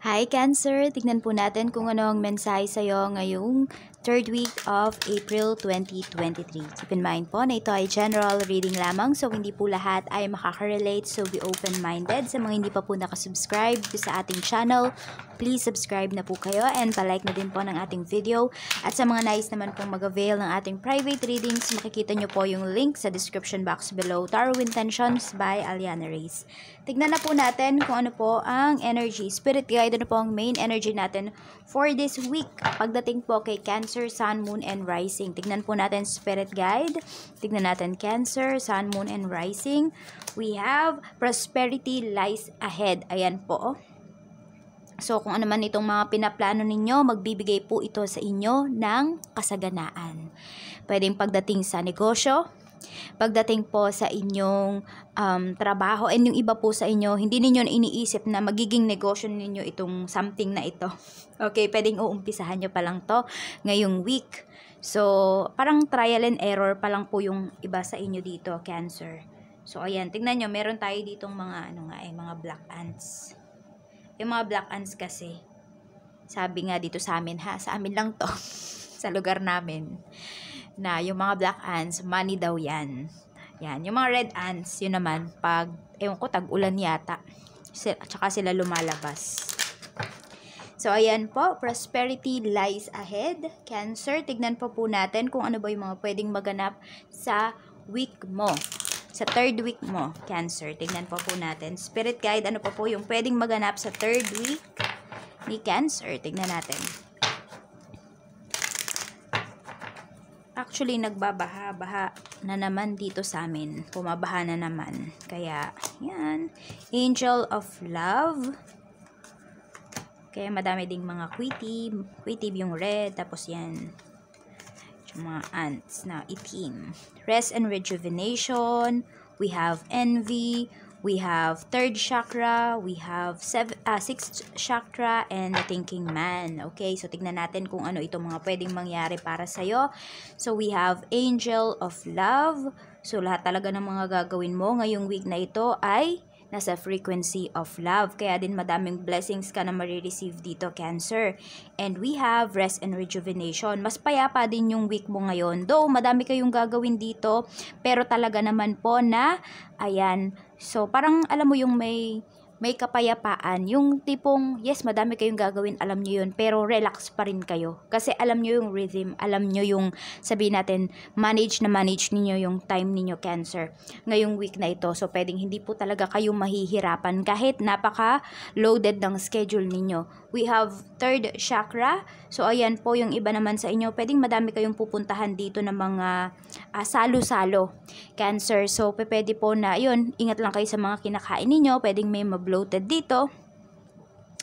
Hi Cancer, tignan po natin kung ano ang mensahe sa'yo ngayong third week of April 2023. Keep in mind po na ito ay general reading lamang so hindi po lahat ay makaka-relate so be open-minded. Sa mga hindi pa po nakasubscribe sa ating channel, please subscribe na po kayo and palike na din po ng ating video. At sa mga nice naman pong mag-avail ng ating private readings, makikita nyo po yung link sa description box below, Tarot Intentions by Aliana Reyes. Tignan na po natin kung ano po ang energy. Spirit guide na ano po ang main energy natin for this week. Pagdating po kay Cancer Cancer, Sun, Moon, and Rising. Tignan po natin Spirit Guide. Tignan natin Cancer, Sun, Moon, and Rising. We have Prosperity Lies Ahead. Ayan po. So, kung ano man itong mga pinaplano ninyo, magbibigay po ito sa inyo ng kasaganaan. Pwedeng pagdating sa negosyo, Pagdating po sa inyong um, trabaho and yung iba po sa inyo, hindi ninyo iniisip na magiging negosyo ninyo itong something na ito. Okay, pwedeng uumpisahan nyo pa lang to ngayong week. So, parang trial and error pa lang po yung iba sa inyo dito, Cancer. So, ayan, tingnan nyo, meron tayo ditong mga, ano nga eh, mga black ants. Yung mga black ants kasi, sabi nga dito sa amin ha, sa amin lang to, sa lugar namin na yung mga black ants, money daw yan. Yan. Yung mga red ants, yun naman, pag, ewan ko, tag-ulan yata. Sila, tsaka sila lumalabas. So, ayan po, prosperity lies ahead. Cancer, tignan po po natin kung ano ba yung mga pwedeng maganap sa week mo. Sa third week mo, Cancer. Tignan po po natin. Spirit guide, ano po po yung pwedeng maganap sa third week ni Cancer. Tignan natin. Actually, nagbabaha-baha na naman dito sa amin. Pumabaha na naman. Kaya, yan. Angel of Love. Kaya madami ding mga quitib. Quitib yung red. Tapos yan. Yung mga ants na itim. Rest and rejuvenation. We have envy we have third chakra, we have seven, uh, ah, sixth chakra, and the thinking man. Okay, so tignan natin kung ano ito mga pwedeng mangyari para sa'yo. So we have angel of love. So lahat talaga ng mga gagawin mo ngayong week na ito ay nasa frequency of love. Kaya din madaming blessings ka na marireceive dito, Cancer. And we have rest and rejuvenation. Mas payapa din yung week mo ngayon. Though, madami kayong gagawin dito, pero talaga naman po na, ayan, so parang alam mo yung may may kapayapaan. Yung tipong, yes, madami kayong gagawin, alam nyo yun, pero relax pa rin kayo. Kasi alam nyo yung rhythm, alam nyo yung, sabi natin, manage na manage niyo yung time niyo cancer, ngayong week na ito. So, pwedeng hindi po talaga kayo mahihirapan kahit napaka-loaded ng schedule niyo We have third chakra. So, ayan po yung iba naman sa inyo. Pwedeng madami kayong pupuntahan dito ng mga uh, salo-salo, cancer. So, pwede po na, yun, ingat lang kayo sa mga kinakain niyo Pwedeng may mablo bloated dito.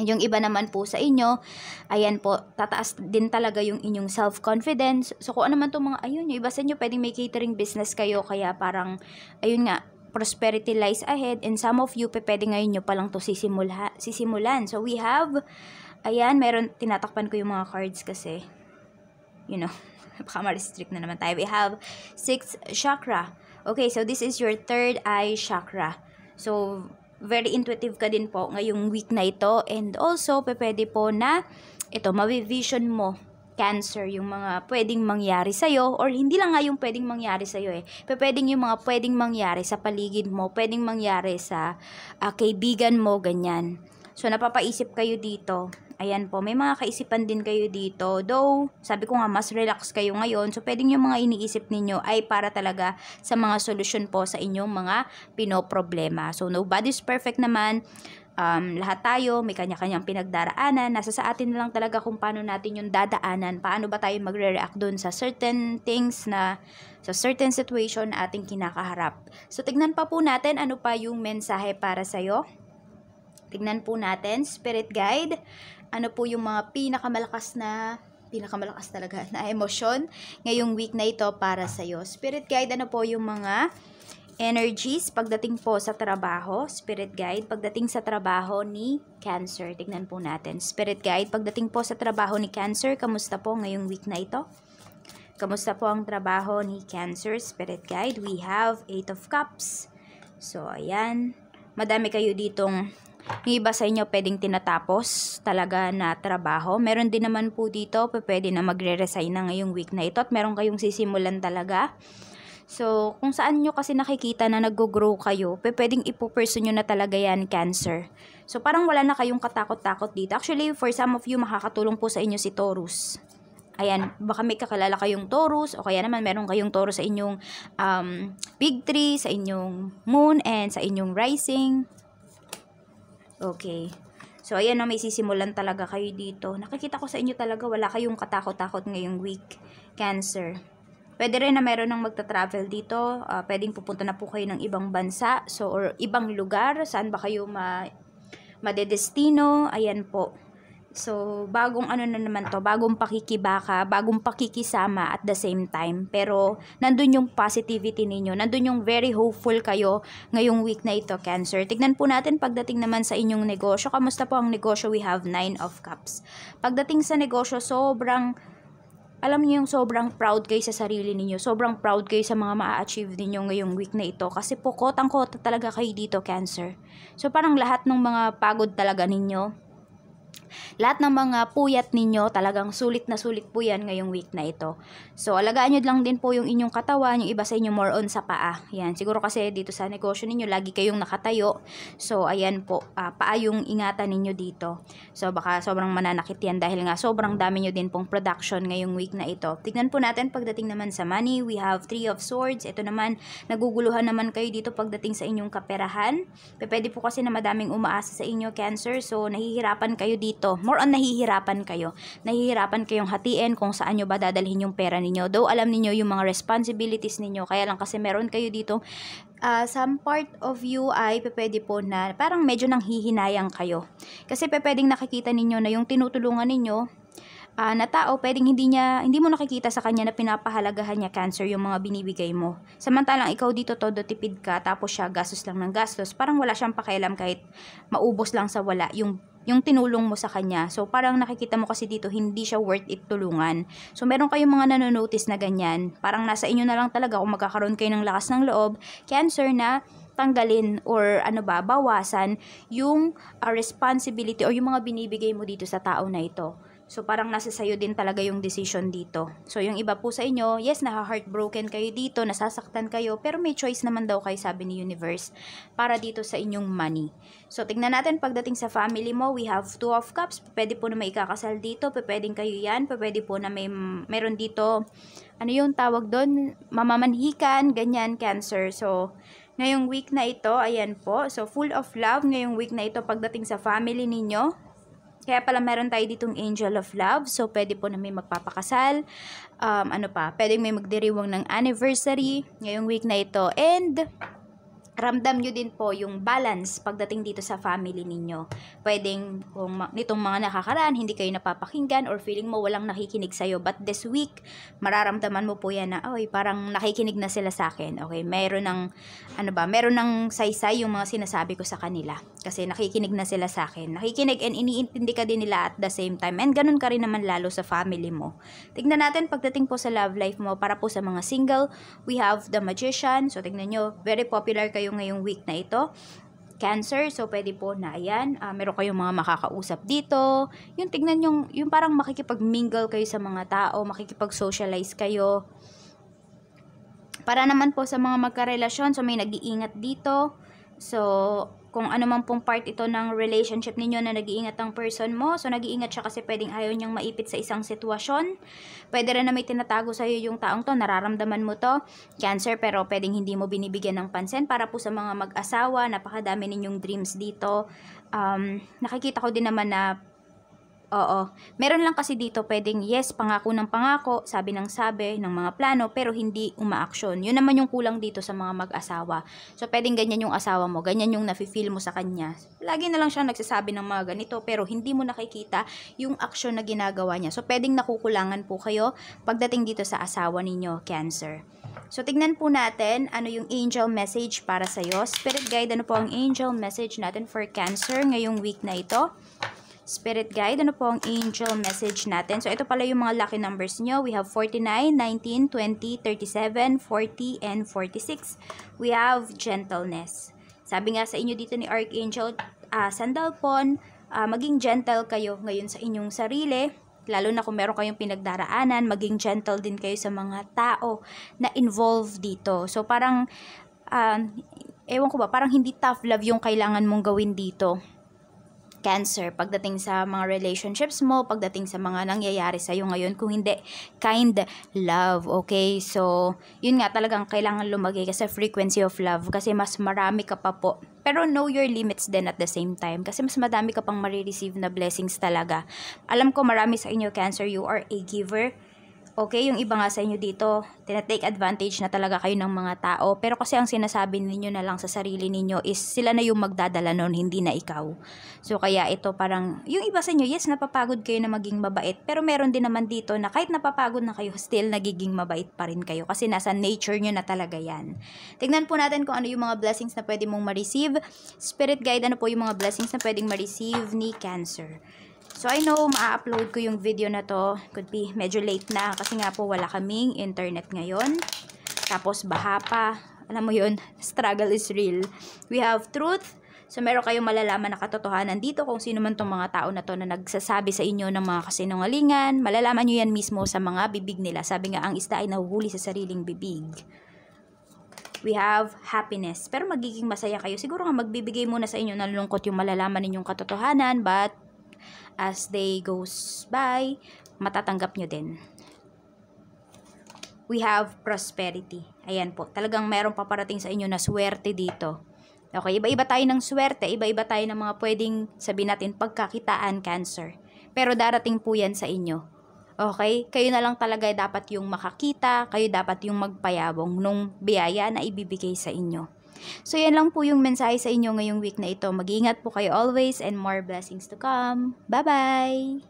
Yung iba naman po sa inyo, ayan po, tataas din talaga yung inyong self-confidence. So, kung ano man itong mga, ayun, yung iba sa inyo, pwedeng may catering business kayo. Kaya parang, ayun nga, prosperity lies ahead. And some of you, pwede ngayon nyo palang to sisimula, sisimulan. So, we have, ayan, meron, tinatakpan ko yung mga cards kasi, you know, baka ma-restrict na naman tayo. We have sixth chakra. Okay, so this is your third eye chakra. So, very intuitive ka din po ngayong week na ito. And also, pwede po na ito, mavivision mo cancer yung mga pwedeng mangyari sa'yo or hindi lang nga yung pwedeng mangyari sa'yo eh. Pwedeng yung mga pwedeng mangyari sa paligid mo, pwedeng mangyari sa uh, kaibigan mo, ganyan. So, napapaisip kayo dito Ayan po, may mga kaisipan din kayo dito. Though, sabi ko nga, mas relax kayo ngayon. So, pwedeng yung mga iniisip ninyo ay para talaga sa mga solusyon po sa inyong mga pinoproblema. So, nobody's perfect naman. Um, lahat tayo, may kanya-kanyang pinagdaraanan. Nasa sa atin lang talaga kung paano natin yung dadaanan. Paano ba tayo magre-react dun sa certain things na, sa certain situation na ating kinakaharap. So, tignan pa po natin ano pa yung mensahe para sa'yo. Tignan po natin, spirit guide, ano po yung mga pinakamalakas na pinakamalakas talaga na emosyon ngayong week na ito para sa iyo. Spirit guide, ano po yung mga energies pagdating po sa trabaho, spirit guide, pagdating sa trabaho ni Cancer. Tignan po natin. Spirit guide, pagdating po sa trabaho ni Cancer, kamusta po ngayong week na ito? Kamusta po ang trabaho ni Cancer Spirit Guide? We have 8 of Cups. So, ayan. Madami kayo ditong yung iba sa inyo pwedeng tinatapos talaga na trabaho. Meron din naman po dito, pwede na magre-resign na ngayong week na ito at meron kayong sisimulan talaga. So, kung saan nyo kasi nakikita na nag-grow kayo, pwedeng ipuperso nyo na talaga yan, Cancer. So, parang wala na kayong katakot-takot dito. Actually, for some of you, makakatulong po sa inyo si Taurus. Ayan, baka may kakilala kayong Taurus o kaya naman meron kayong Taurus sa inyong um, big tree, sa inyong moon, and sa inyong rising. Okay. So, ayan na, may sisimulan talaga kayo dito. Nakikita ko sa inyo talaga, wala kayong katakot-takot ngayong week, Cancer. Pwede rin na meron ng magta-travel dito. Uh, pwedeng pupunta na po kayo ng ibang bansa so, or ibang lugar. Saan ba kayo ma madedestino? Ayan po. So, bagong ano na naman to, bagong pakikibaka, bagong pakikisama at the same time. Pero, nandun yung positivity ninyo, nandun yung very hopeful kayo ngayong week na ito, Cancer. Tignan po natin pagdating naman sa inyong negosyo. Kamusta po ang negosyo? We have 9 of Cups. Pagdating sa negosyo, sobrang alam niyo yung sobrang proud kayo sa sarili niyo Sobrang proud kayo sa mga ma-achieve niyo ngayong week na ito. Kasi po, kotang-kota talaga kayo dito, Cancer. So, parang lahat ng mga pagod talaga ninyo, lahat ng mga puyat ninyo, talagang sulit na sulit po yan ngayong week na ito. So, alagaan nyo lang din po yung inyong katawan, yung iba sa inyo more on sa paa. Yan, siguro kasi dito sa negosyo ninyo, lagi kayong nakatayo. So, ayan po, uh, paa yung ingatan ninyo dito. So, baka sobrang mananakit yan dahil nga sobrang dami nyo din pong production ngayong week na ito. Tignan po natin pagdating naman sa money, we have 3 of swords. Ito naman, naguguluhan naman kayo dito pagdating sa inyong kaperahan. Pwede po kasi na madaming umaasa sa inyo, Cancer. So, nahihirapan kayo dito dito. More on nahihirapan kayo. Nahihirapan kayong hatiin kung saan nyo ba dadalhin yung pera ninyo. Though alam niyo yung mga responsibilities ninyo, kaya lang kasi meron kayo dito uh, some part of you ay pwede po na parang medyo nang hihinayang kayo. Kasi pwedeng nakikita ninyo na yung tinutulungan ninyo uh, na tao, pwedeng hindi niya hindi mo nakikita sa kanya na pinapahalagahan niya cancer yung mga binibigay mo. Samantalang ikaw dito todo tipid ka tapos siya gastos lang ng gastos, parang wala siyang pakialam kahit maubos lang sa wala yung yung tinulong mo sa kanya. So, parang nakikita mo kasi dito, hindi siya worth it tulungan. So, meron kayong mga nanonotice na ganyan. Parang nasa inyo na lang talaga kung magkakaroon kayo ng lakas ng loob, cancer na tanggalin or ano ba, bawasan yung uh, responsibility or yung mga binibigay mo dito sa tao na ito. So parang nasa sayo din talaga yung decision dito. So yung iba po sa inyo, yes, naha-heartbroken kayo dito, nasasaktan kayo, pero may choice naman daw kayo sabi ni universe para dito sa inyong money. So tingnan natin pagdating sa family mo, we have two of cups. Pwede po na may ikakasal dito, pwedeng kayo yan, pwede po na may meron dito ano yung tawag doon, mamamanhikan, ganyan, cancer. So, ngayong week na ito, ayan po. So, full of love ngayong week na ito pagdating sa family ninyo kaya pala meron tayo ditong angel of love. So, pwede po na may magpapakasal. Um, ano pa, pwede may magdiriwang ng anniversary ngayong week na ito. And, ramdam nyo din po yung balance pagdating dito sa family ninyo. Pwedeng kung nitong mga nakakaraan, hindi kayo napapakinggan or feeling mo walang nakikinig sa'yo. But this week, mararamdaman mo po yan na, ay, parang nakikinig na sila sa akin. Okay, meron ng, ano ba, meron ng saysay yung mga sinasabi ko sa kanila. Kasi nakikinig na sila sa akin. Nakikinig and iniintindi ka din nila at the same time. And ganun ka rin naman lalo sa family mo. Tignan natin pagdating po sa love life mo para po sa mga single, we have the magician. So, tignan nyo, very popular kayo kayo ngayong week na ito, cancer, so pwede po na ayan, uh, meron kayong mga makakausap dito, yung tignan yung, yung parang makikipag-mingle kayo sa mga tao, makikipag-socialize kayo, para naman po sa mga magkarelasyon, so may nag-iingat dito, so kung ano man pong part ito ng relationship ninyo na nag-iingat ang person mo. So, nag-iingat siya kasi pwedeng ayaw niyang maipit sa isang sitwasyon. Pwede rin na may tinatago sa iyo yung taong to, nararamdaman mo to, cancer, pero pwedeng hindi mo binibigyan ng pansin. Para po sa mga mag-asawa, napakadami ninyong dreams dito. Um, nakikita ko din naman na Oo. Meron lang kasi dito pwedeng yes, pangako ng pangako, sabi ng sabi ng mga plano, pero hindi umaaksyon. Yun naman yung kulang dito sa mga mag-asawa. So, pwedeng ganyan yung asawa mo, ganyan yung nafe-feel mo sa kanya. Lagi na lang siya nagsasabi ng mga ganito, pero hindi mo nakikita yung aksyon na ginagawa niya. So, pwedeng nakukulangan po kayo pagdating dito sa asawa ninyo, Cancer. So, tignan po natin ano yung angel message para sa'yo. Spirit guide, ano po ang angel message natin for Cancer ngayong week na ito? Spirit Guide. Ano po ang angel message natin? So, ito pala yung mga lucky numbers nyo. We have 49, 19, 20, 37, 40, and 46. We have gentleness. Sabi nga sa inyo dito ni Archangel uh, ah, Sandalpon, uh, ah, maging gentle kayo ngayon sa inyong sarili. Lalo na kung meron kayong pinagdaraanan, maging gentle din kayo sa mga tao na involved dito. So, parang, uh, ewan ko ba, parang hindi tough love yung kailangan mong gawin dito Cancer, pagdating sa mga relationships mo, pagdating sa mga nangyayari sa iyo ngayon, kung hindi, kind love, okay? So, yun nga talagang kailangan lumagay kasi frequency of love kasi mas marami ka pa po. Pero know your limits then at the same time kasi mas madami ka pang marireceive na blessings talaga. Alam ko marami sa inyo, Cancer, you are a giver Okay, yung iba nga sa inyo dito, tinatake advantage na talaga kayo ng mga tao. Pero kasi ang sinasabi ninyo na lang sa sarili ninyo is sila na yung magdadala noon, hindi na ikaw. So kaya ito parang, yung iba sa inyo, yes, napapagod kayo na maging mabait. Pero meron din naman dito na kahit napapagod na kayo, still nagiging mabait pa rin kayo. Kasi nasa nature nyo na talaga yan. Tignan po natin kung ano yung mga blessings na pwede mong ma-receive. Spirit guide, ano po yung mga blessings na pwedeng ma-receive ni Cancer. So, I know, ma-upload ko yung video na to. Could be medyo late na kasi nga po wala kaming internet ngayon. Tapos, baha pa. Alam mo yun, struggle is real. We have truth. So, meron kayong malalaman na katotohanan dito kung sino man tong mga tao na to na nagsasabi sa inyo ng mga kasinungalingan. Malalaman nyo yan mismo sa mga bibig nila. Sabi nga, ang isda ay nahuhuli sa sariling bibig we have happiness. Pero magiging masaya kayo. Siguro nga magbibigay muna sa inyo ng lungkot yung malalaman ninyong katotohanan, but as they goes by, matatanggap nyo din. We have prosperity. Ayan po. Talagang mayroong paparating sa inyo na swerte dito. Okay, iba-iba tayo ng swerte, iba-iba tayo ng mga pwedeng sabihin natin pagkakitaan cancer. Pero darating po yan sa inyo. Okay? Kayo na lang talaga dapat yung makakita, kayo dapat yung magpayabong nung biyaya na ibibigay sa inyo. So yan lang po yung mensahe sa inyo ngayong week na ito. Mag-iingat po kayo always and more blessings to come. Bye-bye!